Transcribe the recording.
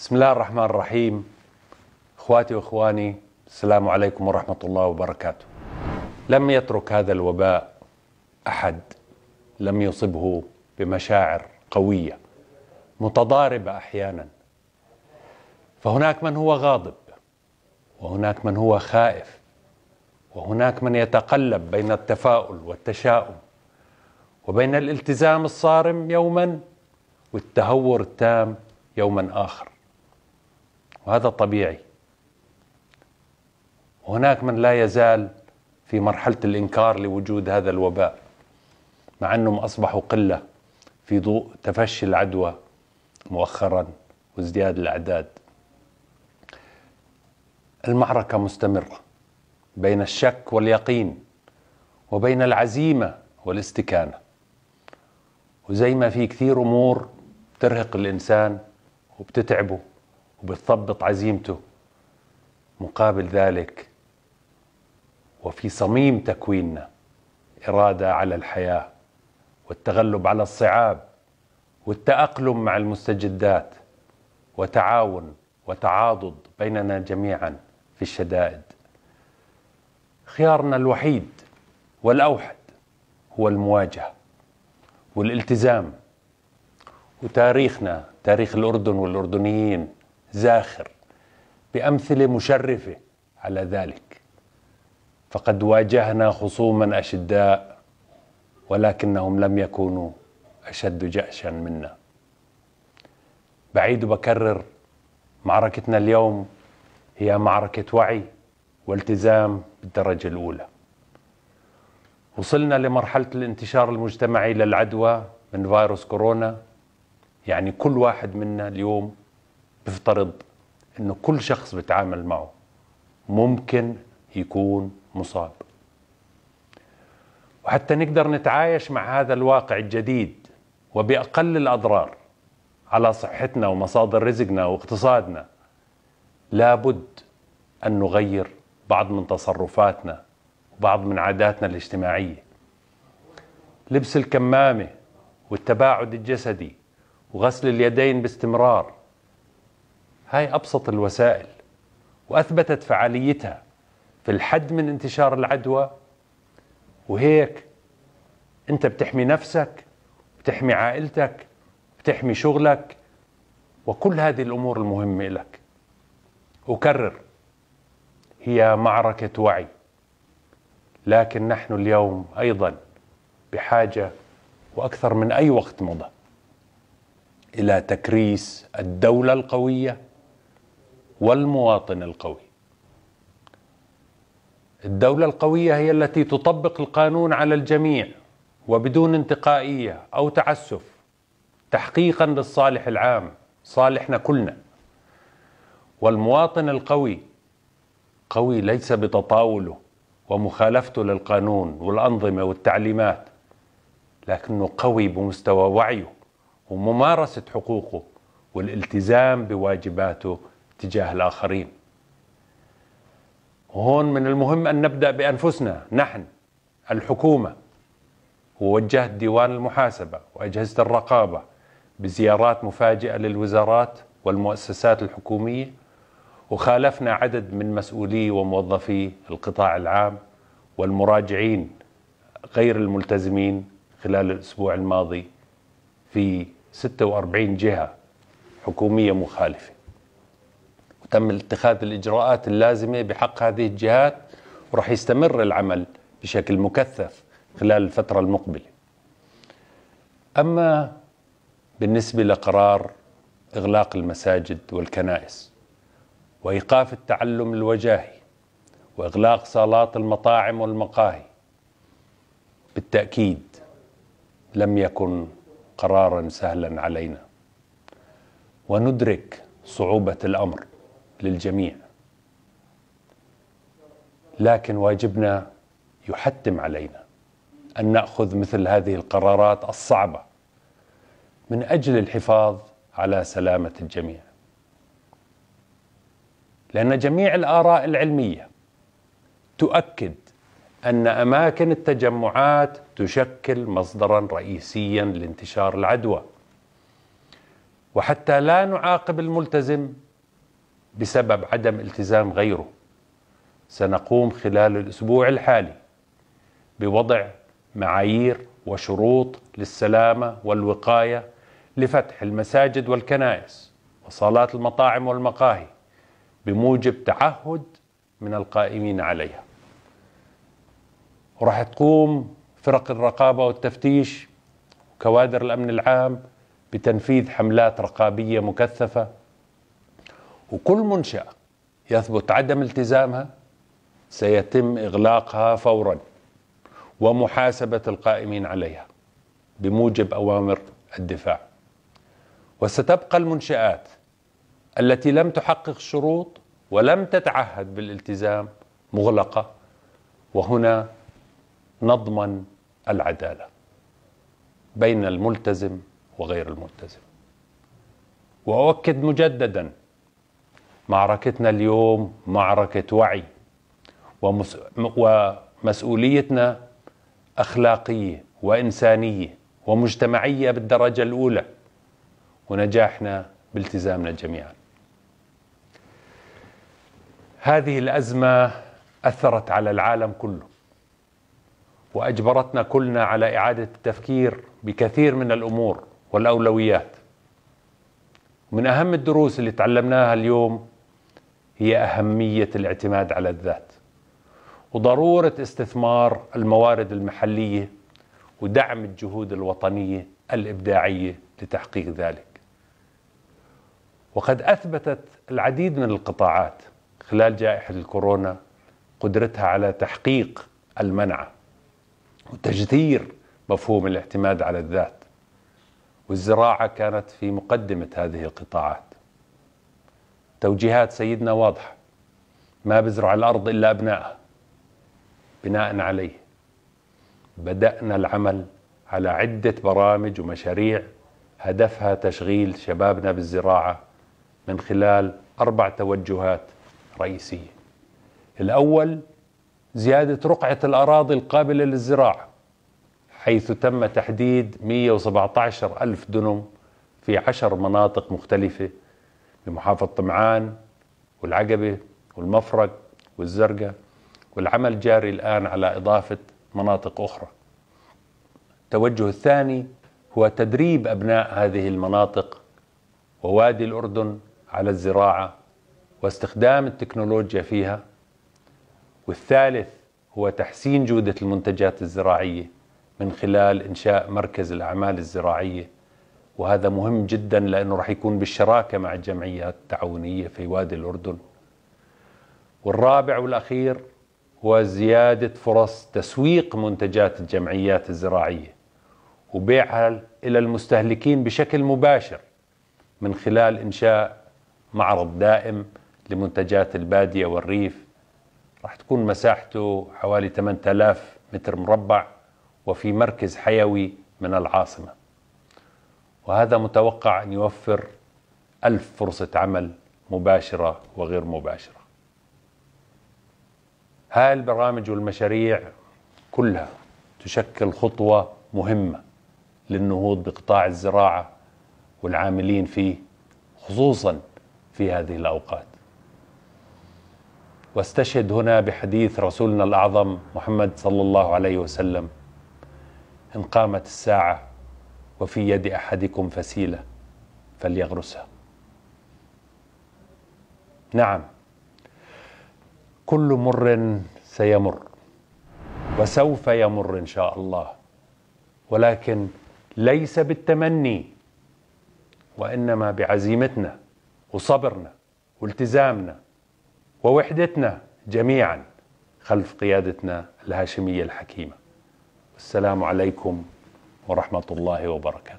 بسم الله الرحمن الرحيم اخواتي واخواني السلام عليكم ورحمه الله وبركاته لم يترك هذا الوباء احد لم يصبه بمشاعر قويه متضاربه احيانا فهناك من هو غاضب وهناك من هو خائف وهناك من يتقلب بين التفاؤل والتشاؤم وبين الالتزام الصارم يوما والتهور التام يوما اخر وهذا طبيعي وهناك من لا يزال في مرحله الانكار لوجود هذا الوباء مع انهم اصبحوا قله في ضوء تفشي العدوى مؤخرا وازدياد الاعداد المعركه مستمره بين الشك واليقين وبين العزيمه والاستكانه وزي ما في كثير امور ترهق الانسان وبتتعبه وبتثبط عزيمته مقابل ذلك وفي صميم تكويننا إرادة على الحياة والتغلب على الصعاب والتأقلم مع المستجدات وتعاون وتعاضد بيننا جميعا في الشدائد خيارنا الوحيد والأوحد هو المواجهة والالتزام وتاريخنا تاريخ الأردن والأردنيين زاخر بامثله مشرفه على ذلك فقد واجهنا خصوما اشداء ولكنهم لم يكونوا اشد جأشا منا بعيد بكرر معركتنا اليوم هي معركه وعي والتزام بالدرجه الاولى وصلنا لمرحله الانتشار المجتمعي للعدوى من فيروس كورونا يعني كل واحد منا اليوم بفترض انه كل شخص بتعامل معه ممكن يكون مصاب وحتى نقدر نتعايش مع هذا الواقع الجديد وباقل الاضرار على صحتنا ومصادر رزقنا واقتصادنا لابد ان نغير بعض من تصرفاتنا وبعض من عاداتنا الاجتماعيه لبس الكمامه والتباعد الجسدي وغسل اليدين باستمرار هاي أبسط الوسائل وأثبتت فعاليتها في الحد من انتشار العدوى وهيك أنت بتحمي نفسك بتحمي عائلتك بتحمي شغلك وكل هذه الأمور المهمة لك أكرر هي معركة وعي لكن نحن اليوم أيضا بحاجة وأكثر من أي وقت مضى إلى تكريس الدولة القوية والمواطن القوي الدولة القوية هي التي تطبق القانون على الجميع وبدون انتقائية أو تعسف تحقيقا للصالح العام صالحنا كلنا والمواطن القوي قوي ليس بتطاوله ومخالفته للقانون والأنظمة والتعليمات لكنه قوي بمستوى وعيه وممارسة حقوقه والالتزام بواجباته تجاه الآخرين وهون من المهم أن نبدأ بأنفسنا نحن الحكومة ووجهت ديوان المحاسبة وأجهزة الرقابة بزيارات مفاجئة للوزارات والمؤسسات الحكومية وخالفنا عدد من مسؤولي وموظفي القطاع العام والمراجعين غير الملتزمين خلال الأسبوع الماضي في 46 جهة حكومية مخالفة تم اتخاذ الإجراءات اللازمة بحق هذه الجهات ورح يستمر العمل بشكل مكثف خلال الفترة المقبلة أما بالنسبة لقرار إغلاق المساجد والكنائس وإيقاف التعلم الوجاهي وإغلاق صالات المطاعم والمقاهي بالتأكيد لم يكن قرارا سهلا علينا وندرك صعوبة الأمر للجميع لكن واجبنا يحتم علينا ان ناخذ مثل هذه القرارات الصعبه من اجل الحفاظ على سلامه الجميع لان جميع الاراء العلميه تؤكد ان اماكن التجمعات تشكل مصدرا رئيسيا لانتشار العدوى وحتى لا نعاقب الملتزم بسبب عدم التزام غيره سنقوم خلال الاسبوع الحالي بوضع معايير وشروط للسلامه والوقايه لفتح المساجد والكنائس وصالات المطاعم والمقاهي بموجب تعهد من القائمين عليها وراح تقوم فرق الرقابه والتفتيش وكوادر الامن العام بتنفيذ حملات رقابيه مكثفه وكل منشأة يثبت عدم التزامها سيتم إغلاقها فورا ومحاسبة القائمين عليها بموجب أوامر الدفاع وستبقى المنشآت التي لم تحقق الشروط ولم تتعهد بالالتزام مغلقة وهنا نضمن العدالة بين الملتزم وغير الملتزم وأؤكد مجددا معركتنا اليوم معركة وعي ومسؤوليتنا أخلاقية وإنسانية ومجتمعية بالدرجة الأولى ونجاحنا بالتزامنا جميعا هذه الأزمة أثرت على العالم كله وأجبرتنا كلنا على إعادة التفكير بكثير من الأمور والأولويات من أهم الدروس اللي تعلمناها اليوم هي اهميه الاعتماد على الذات وضروره استثمار الموارد المحليه ودعم الجهود الوطنيه الابداعيه لتحقيق ذلك وقد اثبتت العديد من القطاعات خلال جائحه الكورونا قدرتها على تحقيق المنعه وتجذير مفهوم الاعتماد على الذات والزراعه كانت في مقدمه هذه القطاعات توجيهات سيدنا واضحة ما بزرع الأرض إلا أبنائها بناء عليه بدأنا العمل على عدة برامج ومشاريع هدفها تشغيل شبابنا بالزراعة من خلال أربع توجهات رئيسية الأول زيادة رقعة الأراضي القابلة للزراعة حيث تم تحديد 117 ألف دنم في عشر مناطق مختلفة لمحافظة طمعان والعقبة والمفرق والزرقاء والعمل جاري الآن على إضافة مناطق أخرى التوجه الثاني هو تدريب أبناء هذه المناطق ووادي الأردن على الزراعة واستخدام التكنولوجيا فيها والثالث هو تحسين جودة المنتجات الزراعية من خلال إنشاء مركز الأعمال الزراعية وهذا مهم جدا لأنه راح يكون بالشراكة مع الجمعيات التعاونية في وادي الأردن والرابع والأخير هو زيادة فرص تسويق منتجات الجمعيات الزراعية وبيعها إلى المستهلكين بشكل مباشر من خلال إنشاء معرض دائم لمنتجات البادية والريف راح تكون مساحته حوالي 8000 متر مربع وفي مركز حيوي من العاصمه وهذا متوقع أن يوفر ألف فرصة عمل مباشرة وغير مباشرة هاي البرامج والمشاريع كلها تشكل خطوة مهمة للنهوض بقطاع الزراعة والعاملين فيه خصوصا في هذه الأوقات واستشهد هنا بحديث رسولنا الأعظم محمد صلى الله عليه وسلم إن قامت الساعة وفي يد احدكم فسيله فليغرسها نعم كل مر سيمر وسوف يمر ان شاء الله ولكن ليس بالتمني وانما بعزيمتنا وصبرنا والتزامنا ووحدتنا جميعا خلف قيادتنا الهاشميه الحكيمه السلام عليكم ورحمة الله وبركاته